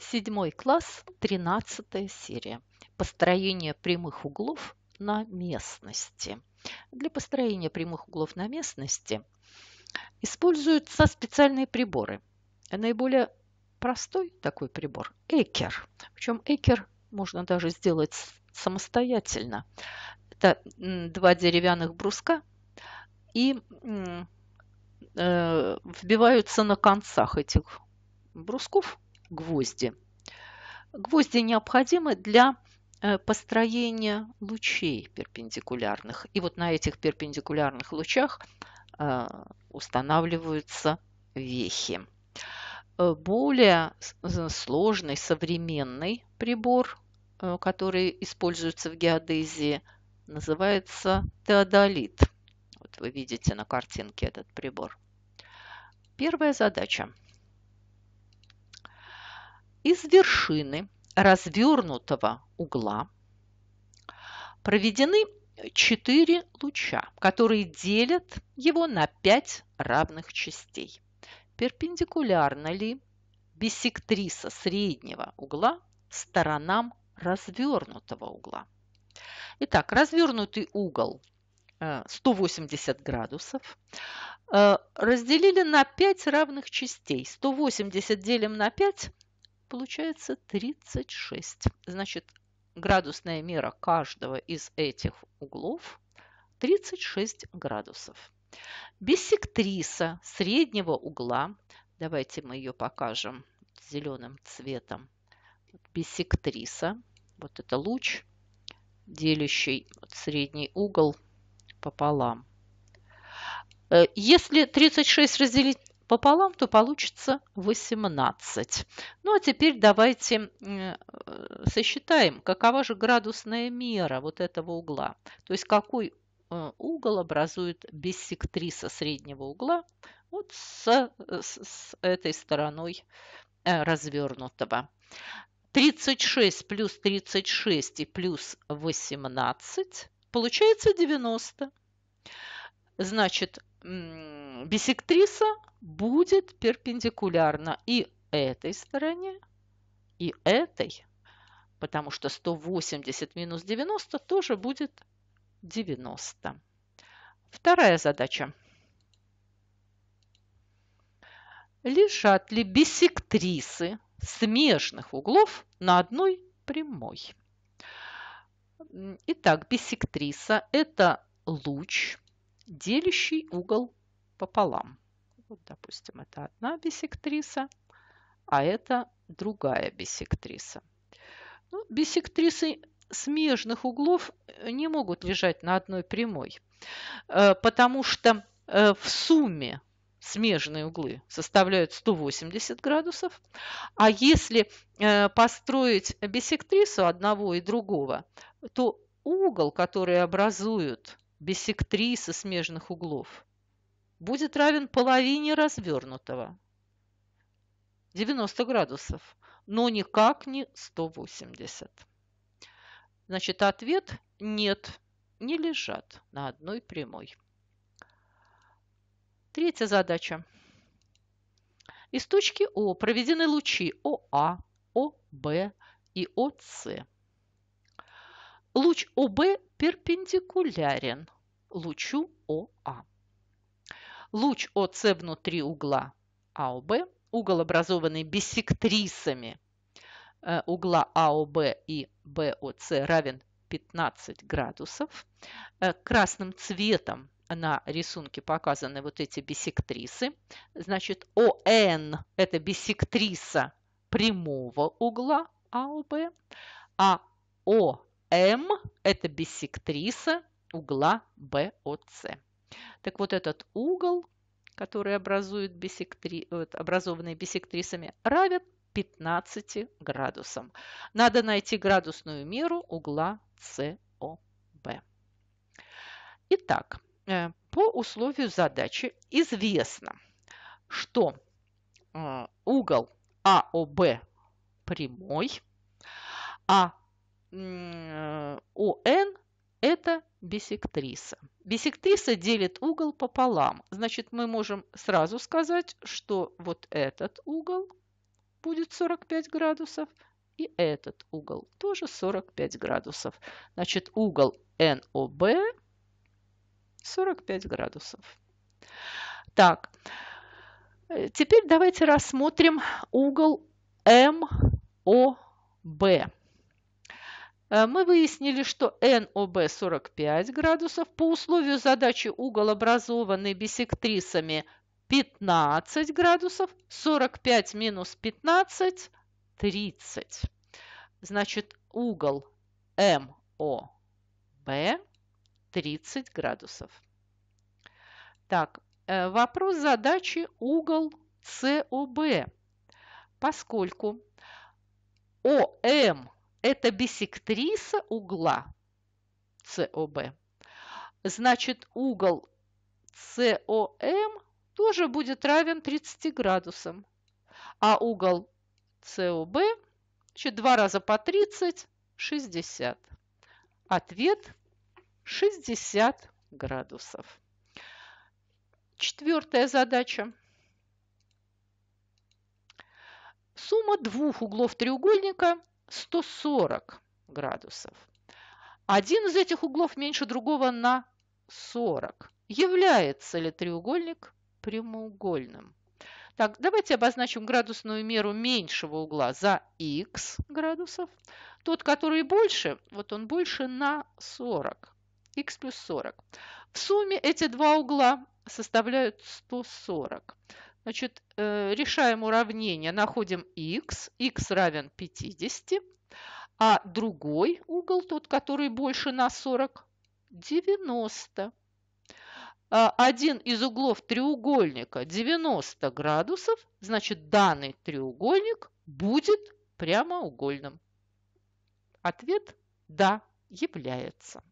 Седьмой класс, тринадцатая серия. Построение прямых углов на местности. Для построения прямых углов на местности используются специальные приборы. Наиболее простой такой прибор – экер. Причем экер можно даже сделать самостоятельно. Это два деревянных бруска и э, вбиваются на концах этих брусков гвозди. Гвозди необходимы для э, построения лучей перпендикулярных. И вот на этих перпендикулярных лучах э, устанавливаются вехи. Э, более сложный современный прибор, который используется в геодезии, называется теодолит. Вот вы видите на картинке этот прибор. Первая задача – из вершины развернутого угла проведены четыре луча, которые делят его на пять равных частей. Перпендикулярно ли бисектриса среднего угла сторонам развернутого угла? Итак, развернутый угол 180 э, градусов э, разделили на 5 равных частей. 180 делим на 5 получается 36. Значит, градусная мера каждого из этих углов 36 градусов. Биссектриса среднего угла, давайте мы ее покажем зеленым цветом, биссектриса, вот это луч, делящий средний угол пополам. Э, если 36 разделить пополам, то получится 18. Ну а теперь давайте э, сосчитаем, какова же градусная мера вот этого угла. То есть какой э, угол образует биссектриса среднего угла вот э, с, с этой стороной развернутого. 36 плюс 36 и плюс 18 получается 90. Значит, биссектриса будет перпендикулярно и этой стороне, и этой, потому что 180 минус 90 тоже будет 90. Вторая задача. Лежат ли биссектрисы смежных углов на одной прямой? Итак, биссектриса это луч, делящий угол пополам. Вот, допустим, это одна бисектриса, а это другая бисектриса. Ну, бисектрисы смежных углов э, не могут лежать на одной прямой, э, потому что э, в сумме смежные углы составляют 180 градусов, а если построить бисектрису одного и другого, то угол, который образуют бисектрисы смежных углов, будет равен половине развернутого. 90 градусов, но никак не 180. Значит, ответ «нет», не лежат на одной прямой. Третья задача. Из точки О проведены лучи ОА, ОБ и ОС. Луч ОБ перпендикулярен лучу ОА луч ОС внутри угла АОБ, угол, образованный биссектрисами э, угла АОБ и БОС равен 15 градусов. Э, красным цветом на рисунке показаны вот эти биссектрисы. Значит, ОН – это биссектриса прямого угла АОБ, а, а ОМ – это биссектриса угла БОС. Так вот этот угол, который образует бисектри... образованные бисектрисами, равен 15 градусам. Надо найти градусную меру угла COB. Итак, э, по условию задачи известно, что э, угол АОБ прямой, а э, ОН это бисектриса. Бисектриса делит угол пополам. Значит, мы можем сразу сказать, что вот этот угол будет 45 градусов, и этот угол тоже 45 градусов. Значит, угол НОБ 45 градусов. Так, теперь давайте рассмотрим угол МОБ. Э, мы выяснили, что НОБ 45 градусов по условию задачи угол, образованный бисектрисами 15 градусов, 45 минус 15 – 30. Значит, угол МОБ эм 30 градусов. Так, э, вопрос задачи угол СОБ, поскольку ОМ эм это биссектриса угла COB. Значит, угол COM тоже будет равен 30 градусам. А угол COB, значит, два раза по 30, 60. Ответ 60 градусов. Четвертая задача. Сумма двух углов треугольника 140 градусов. Один из этих углов меньше другого на 40. Является ли треугольник прямоугольным? Так, давайте обозначим градусную меру меньшего угла за x градусов. Тот, который больше, вот он больше на 40. x плюс 40. В сумме эти два угла составляют 140. Значит, э, решаем уравнение, находим x, x равен 50, а другой угол, тот, который больше на 40, 90. А один из углов треугольника 90 градусов, значит, данный треугольник будет прямоугольным. Ответ «Да» является.